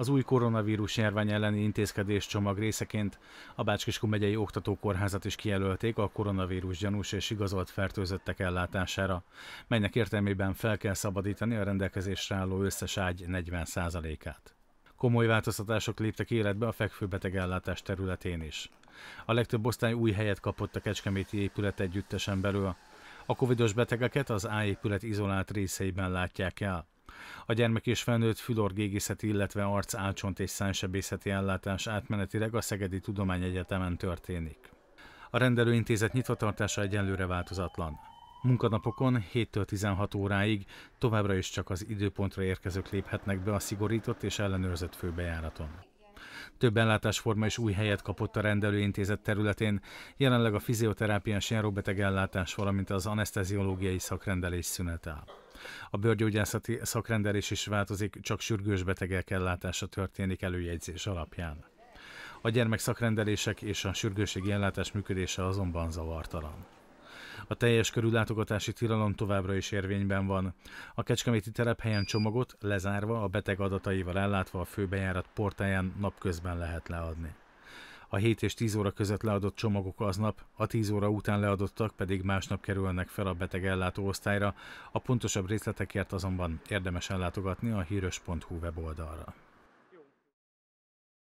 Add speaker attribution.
Speaker 1: az új koronavírus járvány elleni intézkedés csomag részeként a Bácskiskun megyei oktatókórházat is kijelölték a koronavírus gyanús és igazolt fertőzöttek ellátására, melynek értelmében fel kell szabadítani a rendelkezésre álló összes ágy 40%-át. Komoly változtatások léptek életbe a fekvőbeteg ellátás területén is. A legtöbb osztály új helyet kapott a Kecskeméti épület együttesen belül. A covidos betegeket az A épület izolált részeiben látják el. A gyermek és felnőtt fülorgégészeti, illetve arc, álcsont és szánsebészeti ellátás átmenetileg a Szegedi Tudományegyetemen történik. A rendelőintézet nyitvatartása egyenlőre változatlan. Munkanapokon 7-től 16 óráig továbbra is csak az időpontra érkezők léphetnek be a szigorított és ellenőrzött főbejáraton. Több ellátásforma is új helyet kapott a rendelőintézet területén, jelenleg a fizioterápiás járóbeteg ellátás, valamint az anesteziológiai szakrendelés szünetel. A bőrgyógyászati szakrendelés is változik, csak sürgős betegek ellátása történik előjegyzés alapján. A gyermek szakrendelések és a sürgőségi ellátás működése azonban zavartalan. A teljes körű látogatási tilalom továbbra is érvényben van. A kecskeméti telephelyen csomagot, lezárva, a beteg adataival ellátva a főbejárat portáján napközben lehet leadni. A 7 és 10 óra között leadott csomagok aznap, a 10 óra után leadottak pedig másnap kerülnek fel a beteg ellátó osztályra, a pontosabb részletekért azonban érdemes ellátogatni a híres.hu weboldalra.